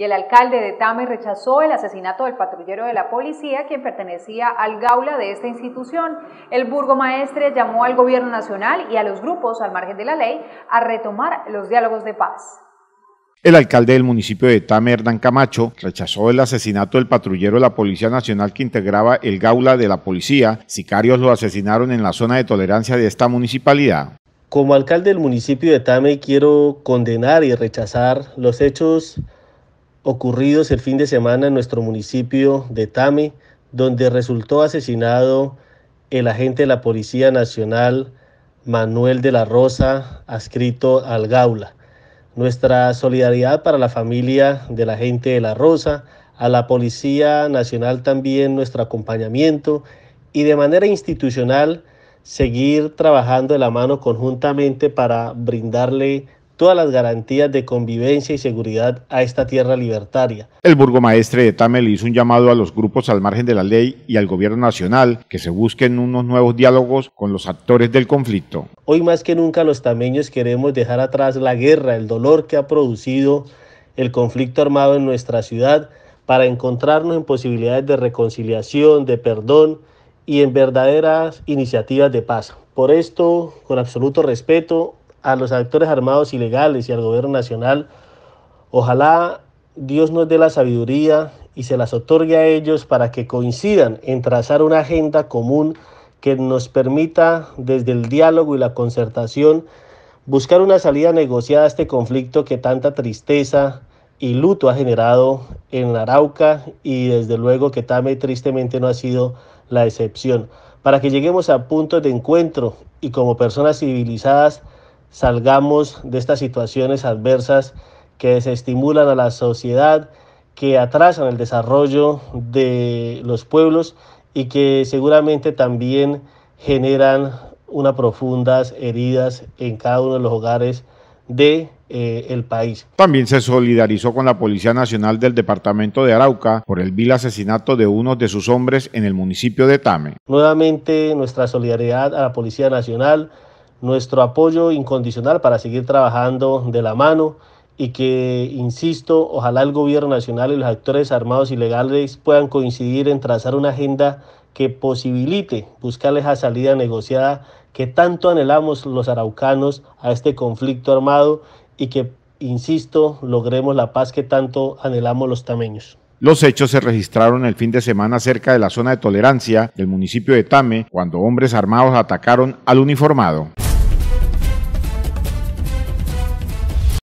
y el alcalde de Tame rechazó el asesinato del patrullero de la policía, quien pertenecía al gaula de esta institución. El burgomaestre llamó al gobierno nacional y a los grupos al margen de la ley a retomar los diálogos de paz. El alcalde del municipio de Tame, Hernán Camacho, rechazó el asesinato del patrullero de la Policía Nacional que integraba el gaula de la policía. Sicarios lo asesinaron en la zona de tolerancia de esta municipalidad. Como alcalde del municipio de Tame, quiero condenar y rechazar los hechos ocurridos el fin de semana en nuestro municipio de Tame, donde resultó asesinado el agente de la Policía Nacional Manuel de la Rosa, adscrito al Gaula. Nuestra solidaridad para la familia de la gente de la Rosa, a la Policía Nacional también nuestro acompañamiento y de manera institucional seguir trabajando de la mano conjuntamente para brindarle todas las garantías de convivencia y seguridad a esta tierra libertaria. El burgomaestre de Tamel hizo un llamado a los grupos al margen de la ley y al gobierno nacional que se busquen unos nuevos diálogos con los actores del conflicto. Hoy más que nunca los tameños queremos dejar atrás la guerra, el dolor que ha producido el conflicto armado en nuestra ciudad para encontrarnos en posibilidades de reconciliación, de perdón y en verdaderas iniciativas de paz. Por esto, con absoluto respeto, a los actores armados ilegales y al gobierno nacional. Ojalá Dios nos dé la sabiduría y se las otorgue a ellos para que coincidan en trazar una agenda común que nos permita desde el diálogo y la concertación buscar una salida negociada a este conflicto que tanta tristeza y luto ha generado en Arauca y desde luego que Tame tristemente no ha sido la excepción. Para que lleguemos a puntos de encuentro y como personas civilizadas salgamos de estas situaciones adversas que desestimulan a la sociedad, que atrasan el desarrollo de los pueblos y que seguramente también generan unas profundas heridas en cada uno de los hogares de eh, el país. También se solidarizó con la Policía Nacional del Departamento de Arauca por el vil asesinato de uno de sus hombres en el municipio de Tame. Nuevamente nuestra solidaridad a la Policía Nacional, nuestro apoyo incondicional para seguir trabajando de la mano y que, insisto, ojalá el gobierno nacional y los actores armados ilegales puedan coincidir en trazar una agenda que posibilite buscar esa salida negociada que tanto anhelamos los araucanos a este conflicto armado y que, insisto, logremos la paz que tanto anhelamos los tameños. Los hechos se registraron el fin de semana cerca de la zona de tolerancia del municipio de Tame, cuando hombres armados atacaron al uniformado.